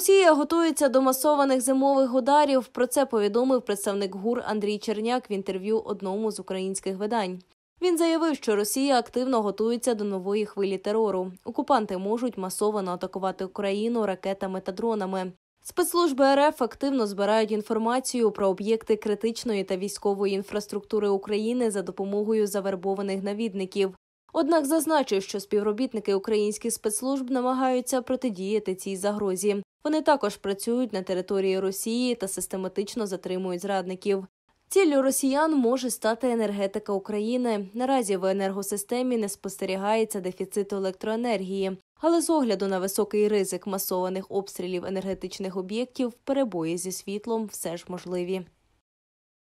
Росія готується до масованих зимових ударів. Про це повідомив представник ГУР Андрій Черняк в інтерв'ю одному з українських видань. Він заявив, що Росія активно готується до нової хвилі терору. Окупанти можуть масово атакувати Україну ракетами та дронами. Спецслужби РФ активно збирають інформацію про об'єкти критичної та військової інфраструктури України за допомогою завербованих навідників. Однак зазначив, що співробітники українських спецслужб намагаються протидіяти цій загрозі. Вони також працюють на території Росії та систематично затримують зрадників. Ціллю росіян може стати енергетика України. Наразі в енергосистемі не спостерігається дефіцит електроенергії, але з огляду на високий ризик масованих обстрілів енергетичних об'єктів перебої зі світлом все ж можливі.